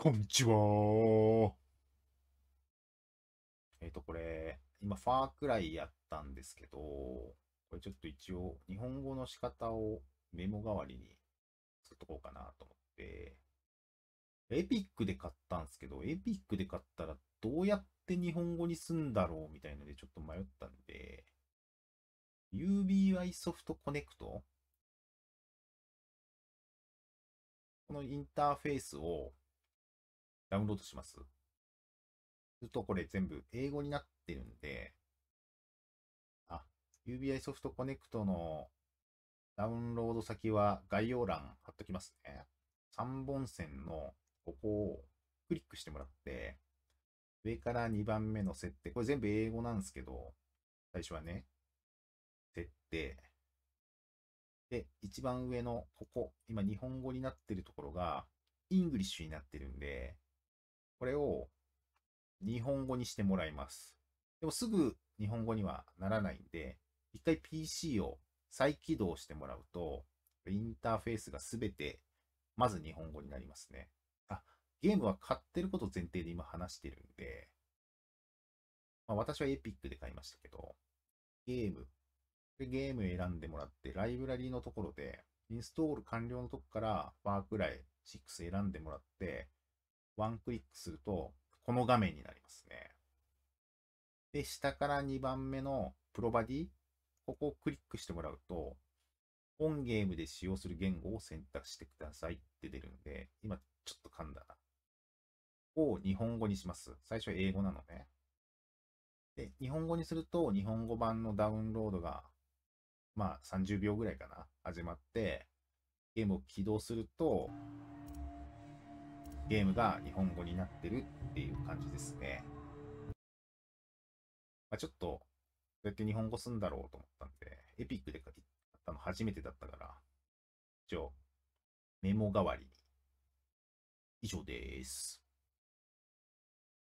こんにちは。えっ、ー、と、これ、今、ファークライやったんですけど、これちょっと一応、日本語の仕方をメモ代わりに作っとこうかなと思って、エピックで買ったんですけど、エピックで買ったらどうやって日本語にすんだろうみたいのでちょっと迷ったんで、UBI ソフトコネクトこのインターフェースをダウンロードします。するとこれ全部英語になってるんで、あ、UBI ソフトコネクトのダウンロード先は概要欄貼っときますね。3本線のここをクリックしてもらって、上から2番目の設定、これ全部英語なんですけど、最初はね、設定。で、一番上のここ、今日本語になってるところが、イングリッシュになってるんで、これを日本語にしてもらいます。でもすぐ日本語にはならないんで、一回 PC を再起動してもらうと、インターフェースがすべて、まず日本語になりますね。あ、ゲームは買ってること前提で今話してるんで、まあ、私はエピックで買いましたけど、ゲーム、でゲーム選んでもらって、ライブラリーのところで、インストール完了のとこから、バークライ6選んでもらって、ワンクリックすると、この画面になりますね。で、下から2番目のプロバディ、ここをクリックしてもらうと、本ゲームで使用する言語を選択してくださいって出るんで、今ちょっと噛んだな。を日本語にします。最初は英語なのね。で、日本語にすると、日本語版のダウンロードが、まあ30秒ぐらいかな、始まって、ゲームを起動すると、ゲームが日本語になってるっていう感じですね。まあ、ちょっと、どうやって日本語すんだろうと思ったんで、エピックで買ったの初めてだったから、一応、メモ代わりに。以上です。